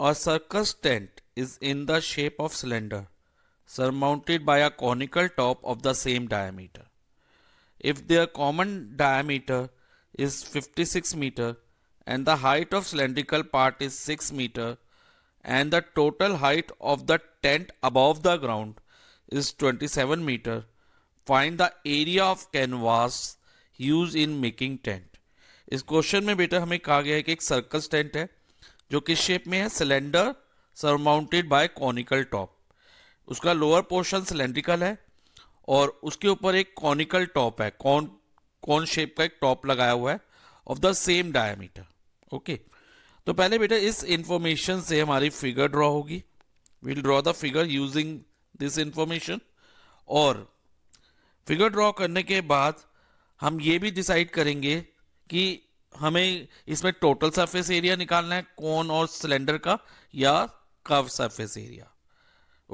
A circus tent is in the shape of cylinder, surmounted by a conical top of the same diameter. If their common diameter is 56 meter and the height of cylindrical part is 6 meter and the total height of the tent above the ground is 27 meter, find the area of canvas used in making tent. इस question में बेटा हमें कहा गया है कि एक circus tent है जो किस शेप में है cylinder surmounted by conical top उसका लोअर पोर्शन सिलेंड्रिकल है और उसके ऊपर एक कॉनिकल टॉप है कौन कौन शेप का एक टॉप लगाया हुआ है of the same diameter okay तो पहले बेटा इस इंफॉर्मेशन से हमारी फिगर ड्रॉ होगी will draw the figure using this information और फिगर ड्रॉ करने के बाद हम ये भी डिसाइड करेंगे कि हमें इसमें टोटल सरफेस एरिया निकालना है कौन और सिलेंडर का या कव surface area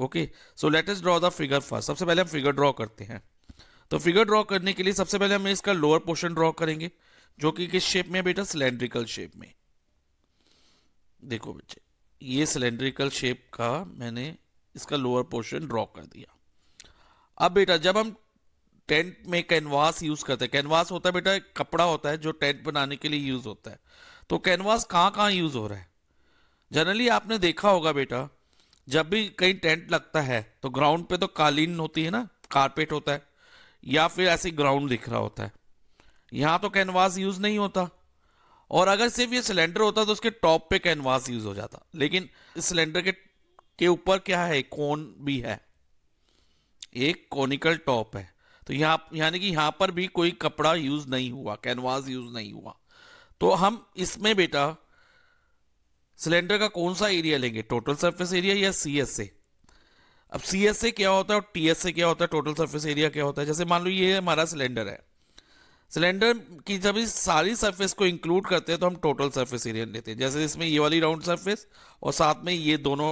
okay so let us draw the figure first सबसे पहले हम फिगर ड्रॉ करते हैं तो फिगर ड्रॉ करने के लिए सबसे पहले हम इसका लोअर पोर्शन ड्रॉ करेंगे जो कि किस शेप में बेटा सिलेंड्रिकल शेप में देखो बच्चे ये सिलेंड्रिकल शेप का मैंने इसका लोअर पोर्शन ड्रॉ कर दिया अब बेटा जब हम टेंट में कैनवास यूज करते हैं कैनवास होता है बेटा कपड़ा होता है जो टेंट बनाने के लिए यूज होता है तो कैनवास कहाँ कहाँ यूज हो रहा है जनरली आपने देखा होगा बेटा जब भी कहीं टेंट लगता है तो ग्राउंड पे तो कालीन होती है ना कारपेट होता है या फिर ऐसे ग्राउंड दिख रहा होता है यहाँ तो कैनवास यूज नहीं होता और अगर सिर्फ ये सिलेंडर होता तो उसके टॉप पे कैनवास यूज हो जाता लेकिन इस सिलेंडर के के ऊपर क्या है कोन भी है एक कोनिकल टॉप है तो यहाँ यानी कि यहाँ पर भी कोई कपड़ा यूज नहीं हुआ कैनवास यूज नहीं हुआ तो हम इसमें बेटा सिलेंडर का कौन सा एरिया लेंगे टोटल सरफेस एरिया या सी एस ए अब सी एस ए क्या होता है और टी एस ए क्या होता है टोटल सर्फेस एरिया क्या होता है जैसे मान लो ये हमारा सिलेंडर है सिलेंडर की जब इस सारी सरफेस को इंक्लूड करते हैं तो हम टोटल सरफेस एरिया लेते हैं जैसे इसमें ये वाली राउंड सरफेस और साथ में ये दोनों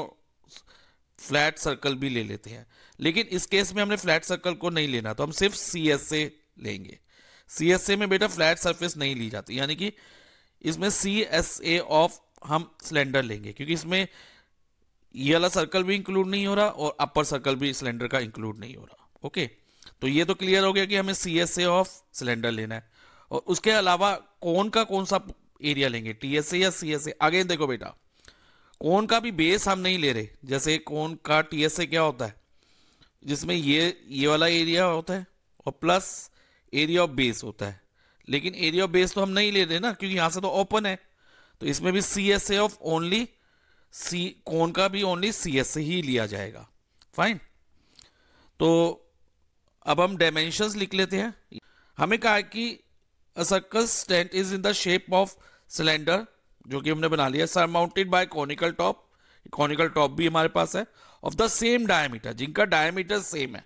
फ्लैट सर्कल भी ले लेते हैं लेकिन इस केस में हमने फ्लैट सर्कल को नहीं लेना तो हम सिर्फ सी एस ए लेंगे सी एस ए में बेटा फ्लैट सर्फेस नहीं ली जाती यानी कि इसमें सी एस ए ऑफ हम सिलेंडर लेंगे क्योंकि इसमें ये वाला सर्कल भी इंक्लूड नहीं हो रहा और अपर सर्कल भी सिलेंडर का इंक्लूड नहीं हो रहा ओके तो ये तो क्लियर हो गया कि हमें C S A of cylinder लेना है और उसके अलावा कौन का कौन सा एरिया लेंगे टी एस ए या सी एस ए आगे देखो बेटा कोन का भी बेस हम नहीं ले रहे जैसे कोन का टी एस ए क्या होता है जिसमें ये ये वाला एरिया होता है और प्लस एरिया ऑफ बेस होता है लेकिन एरिया ऑफ बेस तो हम नहीं ले रहे ना क्योंकि यहां से तो ओपन है तो इसमें भी C S A of only C cone का भी ओनली सी एस ए ही लिया जाएगा फाइन तो अब हम डायमेंशन लिख लेते हैं हमें कहा कि circus tent is in the shape of cylinder जो कि हमने बना लिया surmounted by conical top conical top भी हमारे पास है ऑफ द सेम डायमीटर जिनका डायमीटर सेम है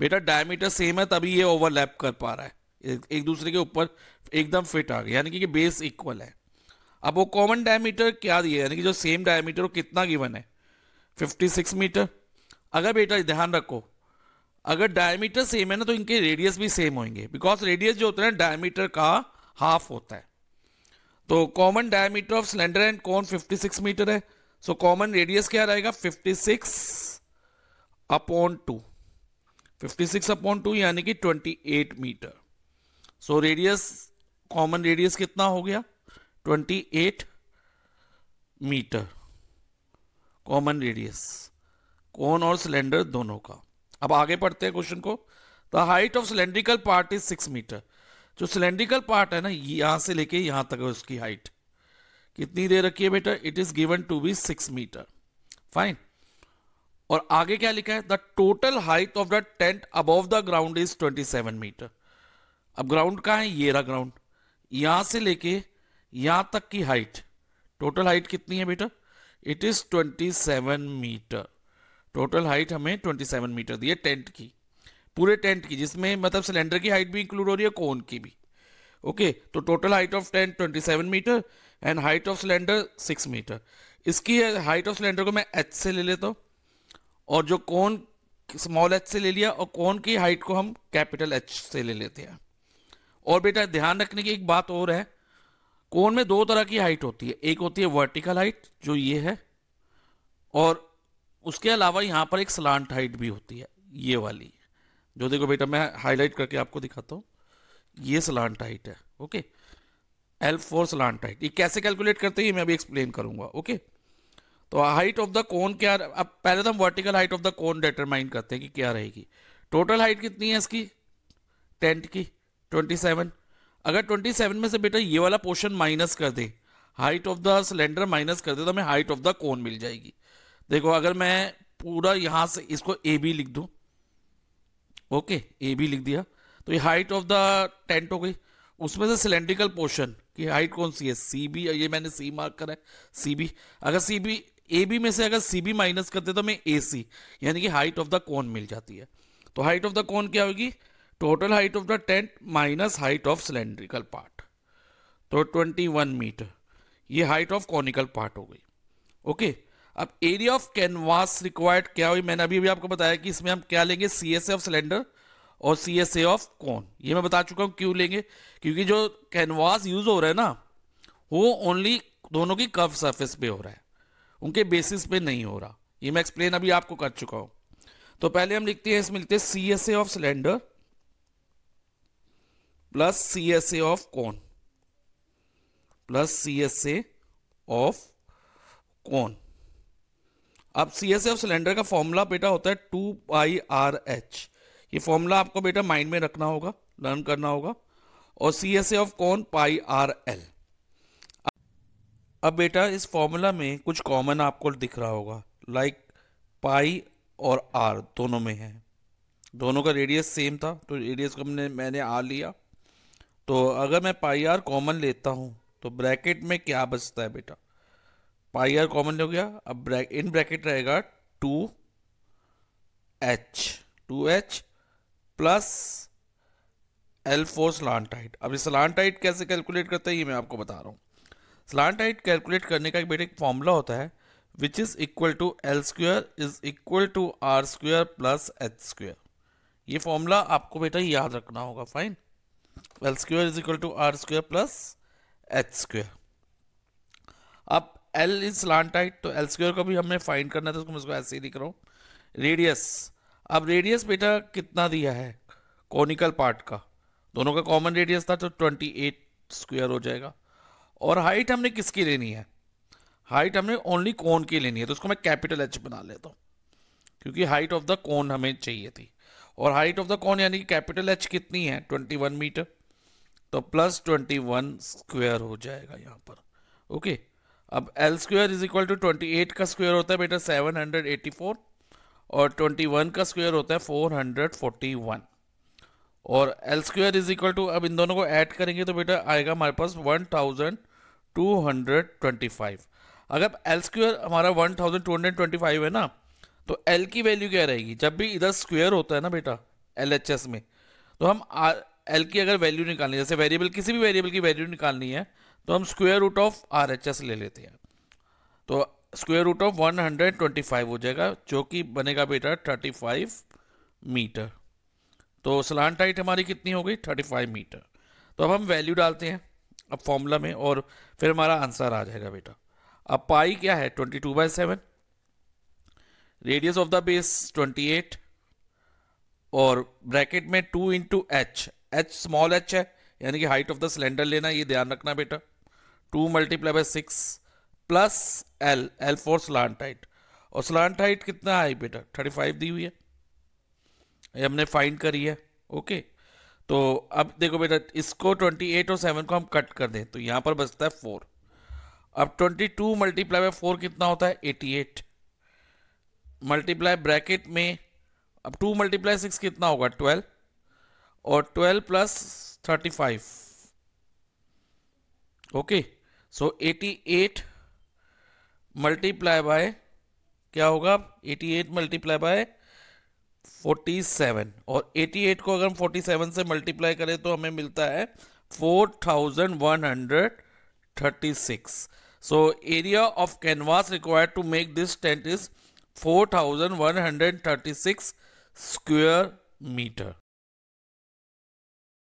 बेटा डायमीटर सेम है तभी ये ओवरलैप कर पा रहा है एक, दूसरे के ऊपर एकदम फिट आ गया यानी कि, कि बेस इक्वल है अब वो कॉमन डायमीटर क्या दिया यानी कि जो सेम डायमीटर वो कितना गिवन है 56 मीटर अगर बेटा ध्यान रखो अगर डायमीटर सेम है ना तो इनके रेडियस भी सेम होंगे बिकॉज रेडियस जो होता है डायमीटर का हाफ होता है तो common diameter of cylinder and cone 56 metre है सो कॉमन रेडियस क्या रहेगा 56 upon two six upon two यानी कि 28 metre so radius common radius कितना हो गया 28 मीटर कॉमन रेडियस कौन और सिलेंडर दोनों का अब आगे पढ़ते हैं क्वेश्चन को the height of cylindrical part is six metre जो सिलेंड्रिकल पार्ट है ना यहाँ से लेके यहाँ तक है उसकी हाइट कितनी दे रखी है बेटा it is given to be six metre fine और आगे क्या लिखा है the total height of the tent above the ground is twenty seven metre अब ग्राउंड कहा है ये रहा ग्राउंड यहां से लेके यहां तक की हाइट टोटल हाइट कितनी है बेटा it is twenty seven metre total height हमें ट्वेंटी सेवन मीटर दी है टेंट की पूरे टेंट की जिसमें मतलब सिलेंडर की हाइट भी इंक्लूड हो रही है कोन की भी ओके तो total height of tent twenty seven metre and height of cylinder six metre इसकी हाइट ऑफ सिलेंडर को मैं एच से ले लेता हूँ और जो कोन स्मॉल एच से ले लिया और कोन की हाइट को हम कैपिटल एच से ले लेते हैं और बेटा ध्यान रखने की एक बात और है कोन में दो तरह की हाइट होती है एक होती है वर्टिकल हाइट जो ये है और उसके अलावा यहाँ पर एक स्लांट हाइट भी होती है ये वाली जो देखो बेटा मैं हाईलाइट करके आपको दिखाता हूँ ये टाइट है ओके एल फोर टाइट ये कैसे कैलकुलेट करते हैं मैं अभी एक्सप्लेन करूंगा ओके तो हाइट ऑफ द कोन क्या अब पहले तो हम vertical height of the cone determine करते हैं कि क्या रहेगी टोटल हाइट कितनी है इसकी टेंट की ट्वेंटी सेवन अगर ट्वेंटी सेवन में से बेटा ये वाला पोर्शन माइनस कर दे height of the cylinder minus कर दे तो हमें हाइट ऑफ द कोन मिल जाएगी देखो अगर मैं पूरा यहाँ से इसको ए बी लिख दूँ ओके ए बी लिख दिया तो ये हाइट ऑफ द टेंट हो गई उसमें से सिलेंड्रिकल पोर्शन की हाइट कौन सी है सी बी ये मैंने सी मार्क करा है सी बी अगर सी बी ए बी में से अगर सी बी माइनस करते तो हमें ए सी यानी कि हाइट ऑफ द कोन मिल जाती है तो हाइट ऑफ द कोन क्या होगी total height of the tent minus height of cylindrical part तो ट्वेंटी वन मीटर ये हाइट ऑफ कॉनिकल पार्ट हो गई ओके okay? अब एरिया ऑफ कैनवास रिक्वायर्ड क्या हुई मैंने अभी अभी आपको बताया कि इसमें हम क्या लेंगे सी एस ऑफ सिलेंडर और सी एस ए ऑफ कौन ये मैं बता चुका हूँ क्यों लेंगे क्योंकि जो कैनवास यूज हो रहा है ना वो ओनली दोनों की कर्व सर्फेस पे हो रहा है उनके बेसिस पे नहीं हो रहा ये मैं एक्सप्लेन अभी आपको कर चुका हूँ तो पहले हम लिखते हैं इसमें लिखते हैं C S A of cylinder plus C S A of cone plus C S A of cone अब सी एस एफ सिलेंडर का फॉर्मूला बेटा होता है टू आई आर एच ये फॉर्मूला आपको बेटा माइंड में रखना होगा लर्न करना होगा और सी एस एफ कौन पाई आर एल अब बेटा इस फॉर्मूला में कुछ कॉमन आपको दिख रहा होगा लाइक पाई और आर दोनों में है दोनों का रेडियस सेम था तो रेडियस को हमने मैंने आर लिया तो अगर मैं पाई आर कॉमन लेता हूँ तो ब्रैकेट में क्या बचता है बेटा पाई आर कॉमन हो गया अब ब्रैक, इन ब्रैकेट रहेगा two H two H plus L for slant height अब ये स्लानटाइट कैसे कैलकुलेट करते हैं ये मैं आपको बता रहा हूँ स्लानटाइट कैलकुलेट करने का एक बेटे एक फॉर्मूला होता है which is equal to L square is equal to R square plus H square ये फॉर्मूला आपको बेटा याद रखना होगा fine L square is equal to R square plus H square अब एल इज स्लांट हाइट तो एल स्क्र को भी हमें फाइंड करना था उसको मैं उसको ऐसे ही लिख रहा हूँ रेडियस अब रेडियस बेटा कितना दिया है कॉनिकल पार्ट का दोनों का कॉमन रेडियस था तो ट्वेंटी एट स्क्वेयर हो जाएगा और हाइट हमने किसकी लेनी है हाइट हमने ओनली कोन की लेनी है तो उसको मैं कैपिटल एच बना लेता हूँ क्योंकि हाइट ऑफ द कोन हमें चाहिए थी और हाइट ऑफ द कोन यानी कि कैपिटल एच कितनी है 21 मीटर तो प्लस 21 स्क्वायर हो जाएगा यहाँ पर ओके okay? अब L square is equal to twenty eight का स्क्वेयर होता है बेटा सेवन हंड्रेड एट्टी फोर और ट्वेंटी वन का स्क्वेयर होता है फोर हंड्रेड फोर्टी वन और L square is equal to अब इन दोनों को ऐड करेंगे तो बेटा आएगा हमारे पास one thousand two hundred twenty five अगर एल स्क्वायर हमारा one thousand two hundred twenty five है ना तो एल की वैल्यू क्या रहेगी जब भी इधर स्क्वेयर होता है ना बेटा एल एच एस में तो हम आर एल की अगर वैल्यू निकालनी है जैसे वेरिएबल किसी भी वेरिएबल की वैल्यू निकालनी है तो हम square root of R H S ले लेते हैं तो स्क्वेयर रूट ऑफ 125 हो जाएगा जो कि बनेगा बेटा 35 मीटर तो स्लांट हाइट हमारी कितनी हो गई 35 मीटर तो अब हम वैल्यू डालते हैं अब फॉर्मूला में और फिर हमारा आंसर आ जाएगा बेटा अब पाई क्या है 22 two by seven radius of the base 28 और ब्रैकेट में 2 into H H small H है यानी कि हाइट ऑफ द सिलेंडर लेना ये ध्यान रखना बेटा two multiply by six plus L L for slant height और स्लांट हाइट कितना है बेटा थर्टी फाइव दी हुई है ये हमने फाइंड करी है ओके तो अब देखो बेटा इसको ट्वेंटी एट और सेवन को हम कट कर दें तो यहाँ पर बचता है फोर अब twenty two multiply by four कितना होता है एटी एट मल्टीप्लाई ब्रैकेट में अब टू मल्टीप्लाई सिक्स कितना होगा ट्वेल्व और twelve plus thirty five okay so 88 multiply by क्या होगा 88 मल्टीप्लाई बाय 47 और 88 को अगर हम 47 से मल्टीप्लाई करें तो हमें मिलता है 4136 so area of canvas required to make this tent is 4136 square metre